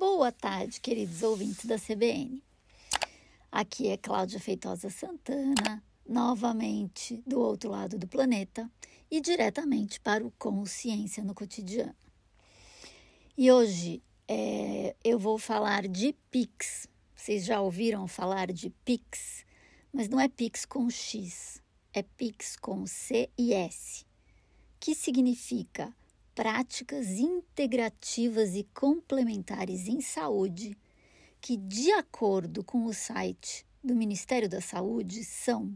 Boa tarde, queridos ouvintes da CBN. Aqui é Cláudia Feitosa Santana, novamente do outro lado do planeta e diretamente para o Consciência no Cotidiano. E hoje é, eu vou falar de Pix. Vocês já ouviram falar de Pix? Mas não é Pix com X, é Pix com C e S, que significa práticas integrativas e complementares em saúde, que, de acordo com o site do Ministério da Saúde, são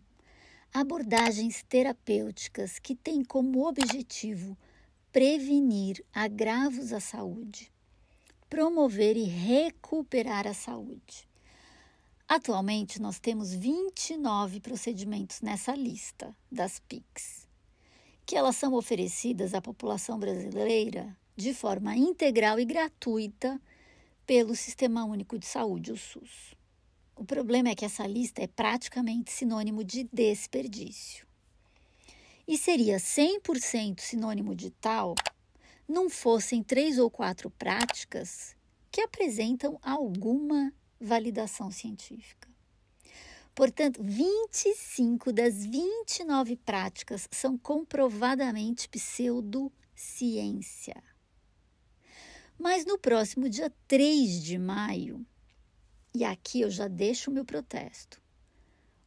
abordagens terapêuticas que têm como objetivo prevenir agravos à saúde, promover e recuperar a saúde. Atualmente, nós temos 29 procedimentos nessa lista das PICs que elas são oferecidas à população brasileira de forma integral e gratuita pelo Sistema Único de Saúde, o SUS. O problema é que essa lista é praticamente sinônimo de desperdício. E seria 100% sinônimo de tal não fossem três ou quatro práticas que apresentam alguma validação científica. Portanto, 25 das 29 práticas são comprovadamente pseudociência. Mas no próximo dia 3 de maio, e aqui eu já deixo o meu protesto,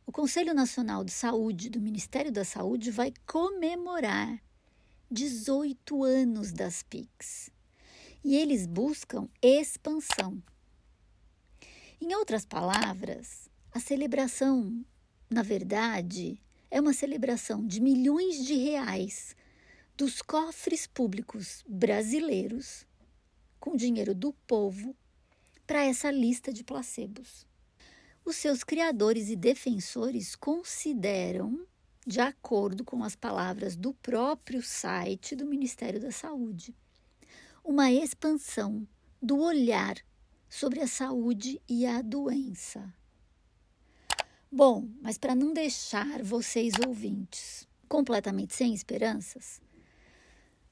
o Conselho Nacional de Saúde do Ministério da Saúde vai comemorar 18 anos das PICs e eles buscam expansão. Em outras palavras, a celebração, na verdade, é uma celebração de milhões de reais dos cofres públicos brasileiros, com dinheiro do povo, para essa lista de placebos. Os seus criadores e defensores consideram, de acordo com as palavras do próprio site do Ministério da Saúde, uma expansão do olhar sobre a saúde e a doença. Bom, mas para não deixar vocês ouvintes completamente sem esperanças,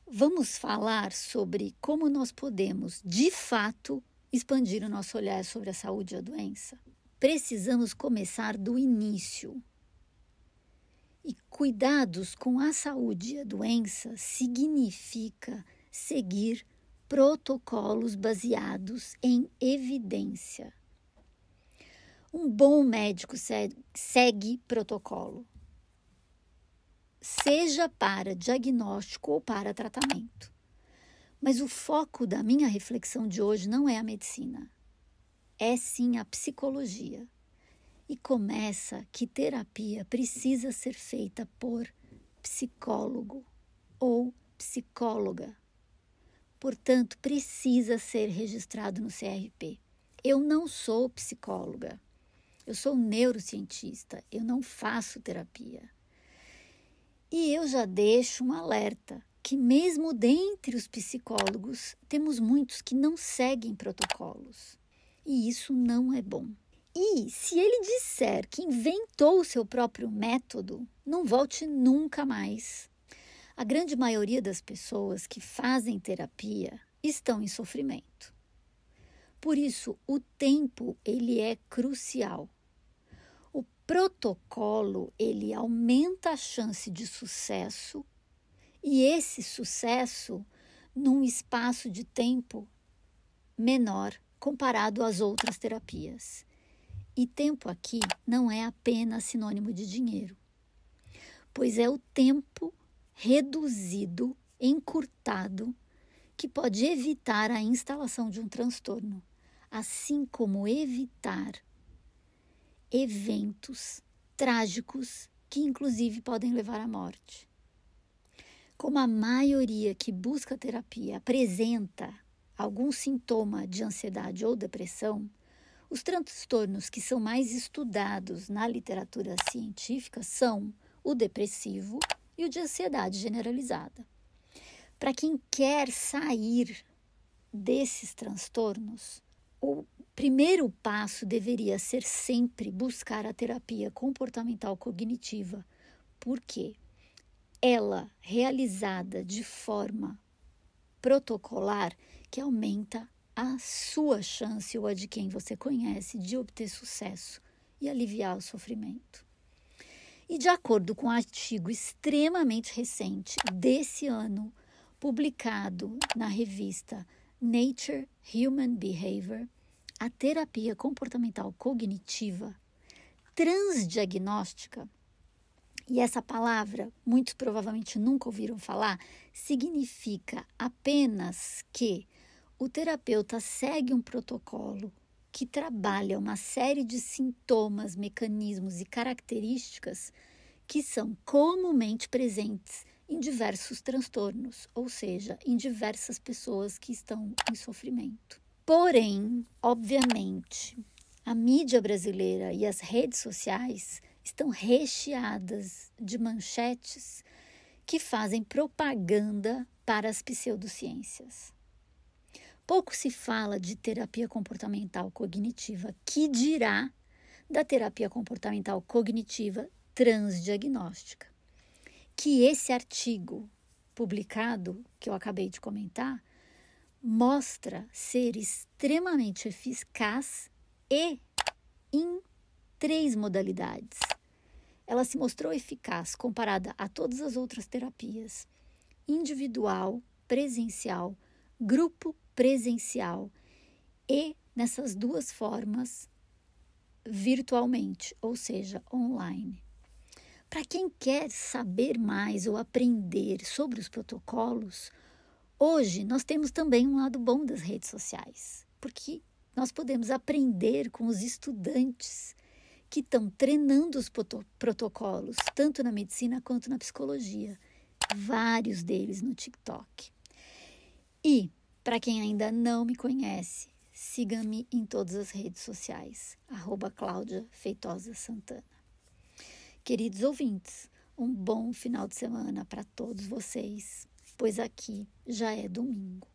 vamos falar sobre como nós podemos, de fato, expandir o nosso olhar sobre a saúde e a doença. Precisamos começar do início. E cuidados com a saúde e a doença significa seguir protocolos baseados em evidência. Um bom médico segue protocolo, seja para diagnóstico ou para tratamento. Mas o foco da minha reflexão de hoje não é a medicina, é sim a psicologia. E começa que terapia precisa ser feita por psicólogo ou psicóloga. Portanto, precisa ser registrado no CRP. Eu não sou psicóloga. Eu sou neurocientista, eu não faço terapia. E eu já deixo um alerta que mesmo dentre os psicólogos, temos muitos que não seguem protocolos. E isso não é bom. E se ele disser que inventou o seu próprio método, não volte nunca mais. A grande maioria das pessoas que fazem terapia estão em sofrimento. Por isso, o tempo ele é crucial protocolo ele aumenta a chance de sucesso e esse sucesso num espaço de tempo menor comparado às outras terapias. E tempo aqui não é apenas sinônimo de dinheiro, pois é o tempo reduzido, encurtado, que pode evitar a instalação de um transtorno, assim como evitar eventos trágicos que, inclusive, podem levar à morte. Como a maioria que busca terapia apresenta algum sintoma de ansiedade ou depressão, os transtornos que são mais estudados na literatura científica são o depressivo e o de ansiedade generalizada. Para quem quer sair desses transtornos, ou primeiro passo deveria ser sempre buscar a terapia comportamental cognitiva, porque ela realizada de forma protocolar que aumenta a sua chance ou a de quem você conhece de obter sucesso e aliviar o sofrimento. E de acordo com um artigo extremamente recente desse ano, publicado na revista Nature Human Behavior, a terapia comportamental cognitiva transdiagnóstica, e essa palavra muitos provavelmente nunca ouviram falar, significa apenas que o terapeuta segue um protocolo que trabalha uma série de sintomas, mecanismos e características que são comumente presentes em diversos transtornos, ou seja, em diversas pessoas que estão em sofrimento. Porém, obviamente, a mídia brasileira e as redes sociais estão recheadas de manchetes que fazem propaganda para as pseudociências. Pouco se fala de terapia comportamental cognitiva, que dirá da terapia comportamental cognitiva transdiagnóstica. Que esse artigo publicado, que eu acabei de comentar, mostra ser extremamente eficaz e em três modalidades. Ela se mostrou eficaz comparada a todas as outras terapias: individual, presencial, grupo presencial e nessas duas formas virtualmente, ou seja, online. Para quem quer saber mais ou aprender sobre os protocolos, Hoje, nós temos também um lado bom das redes sociais, porque nós podemos aprender com os estudantes que estão treinando os protocolos, tanto na medicina quanto na psicologia. Vários deles no TikTok. E, para quem ainda não me conhece, siga-me em todas as redes sociais, arroba Cláudia Feitosa Santana. Queridos ouvintes, um bom final de semana para todos vocês pois aqui já é domingo.